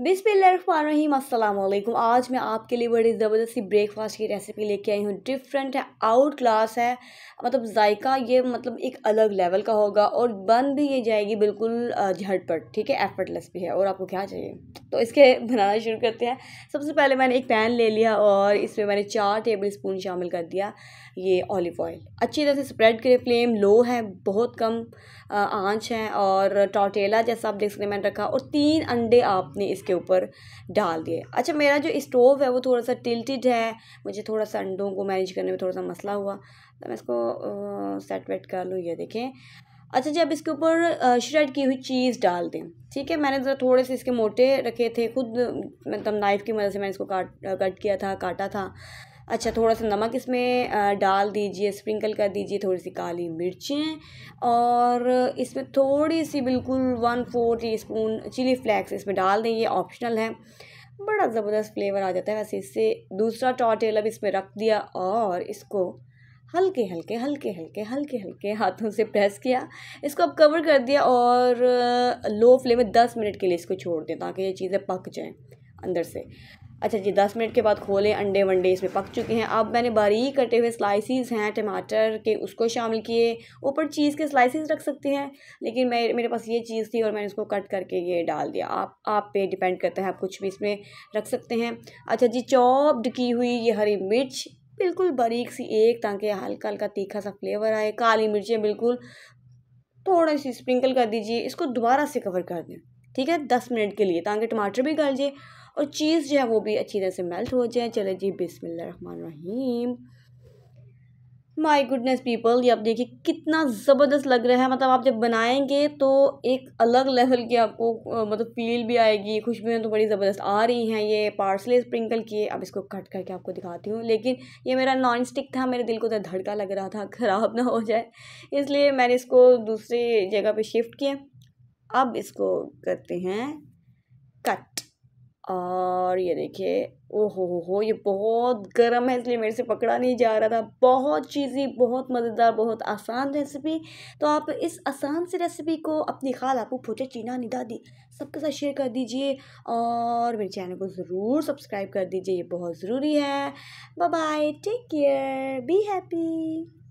बिस्मिल्लाम अल्लाम आज मैं आपके लिए बड़ी ज़बरदस्ती ब्रेकफास्ट की रेसिपी लेके आई हूँ डिफरेंट है आउट क्लास है मतलब जायका ये मतलब एक अलग लेवल का होगा और बन भी ये जाएगी बिल्कुल झटपट ठीक है एफर्टलेस भी है और आपको क्या चाहिए तो इसके बनाना शुरू करते हैं सबसे पहले मैंने एक पैन ले लिया और इसमें मैंने चार टेबल स्पून शामिल कर दिया ये ऑलिव ऑयल अच्छी तरह से स्प्रेड करें फ्लेम लो है बहुत कम आंच है और टॉटेला जैसा आप देख सकते हैं मैंने रखा और तीन अंडे आपने इसके ऊपर डाल दिए अच्छा मेरा जो स्टोव है वो थोड़ा सा टिल्टिड है मुझे थोड़ा सा अंडों को मैनेज करने में थोड़ा सा मसला हुआ तो मैं इसको सेट वेट कर लूँ ये देखें अच्छा जी अब इसके ऊपर श्रेड की हुई चीज़ डाल दें ठीक है मैंने ज़रा थोड़े से इसके मोटे रखे थे खुद मतलब नाइफ़ की मदद से मैंने इसको काट कट किया था काटा था अच्छा थोड़ा सा नमक इसमें डाल दीजिए स्प्रिंकल कर दीजिए थोड़ी सी काली मिर्चें और इसमें थोड़ी सी बिल्कुल one four teaspoon chilli flakes इसमें डाल दें ये ऑप्शनल है बड़ा ज़बरदस्त फ्लेवर आ जाता है वैसे इससे दूसरा टॉटेल अब इसमें रख दिया और इसको हल्के हल्के हल्के हल्के हल्के हल्के हाथों से प्रेस किया इसको अब कवर कर दिया और लो फ्लेम में दस मिनट के लिए इसको छोड़ दें ताकि ये चीज़ें पक जाएँ अंदर से अच्छा जी दस मिनट के बाद खोलें अंडे वंडे इसमें पक चुके हैं अब मैंने बारीक कटे हुए स्लाइसिस हैं टमाटर के उसको शामिल किए ऊपर चीज़ के स्लाइसिस रख सकते हैं लेकिन मैं मेरे पास ये चीज़ थी और मैंने इसको कट करके ये डाल दिया आप आप पे डिपेंड करता है आप कुछ भी इसमें रख सकते हैं अच्छा जी चॉप्ड की हुई ये हरी मिर्च बिल्कुल बारीक सी एक ताकि हल्का हल्का तीखा सा फ्लेवर आए काली मिर्चें बिल्कुल थोड़ा सी स्प्रिंकल कर दीजिए इसको दोबारा से कवर कर दें ठीक है दस मिनट के लिए ताकि टमाटर भी गल जाए और चीज़ जो है वो भी अच्छी तरह से मेल्ट हो जाए चले जी रहीम माय गुडनेस पीपल ये आप देखिए कितना ज़बरदस्त लग रहा है मतलब आप जब बनाएंगे तो एक अलग लेवल की आपको मतलब फील भी आएगी खुशबुएँ तो बड़ी ज़बरदस्त आ रही हैं ये पार्सले स्प्रिंकल किए अब इसको कट करके आपको दिखाती हूँ लेकिन ये मेरा नॉन स्टिक था मेरे दिल को तो धड़का लग रहा था ख़राब ना हो जाए इसलिए मैंने इसको दूसरी जगह पर शिफ्ट किया अब इसको करते हैं कट और ये देखिए ओ हो हो हो ये बहुत गर्म है इसलिए मेरे से पकड़ा नहीं जा रहा था बहुत चीज़ी बहुत मज़ेदार बहुत आसान रेसिपी तो आप इस आसान सी रेसिपी को अपनी खाल आपको फोटे चीना दी सबके साथ शेयर कर दीजिए और मेरे चैनल को ज़रूर सब्सक्राइब कर दीजिए ये बहुत ज़रूरी है bye bye take care be happy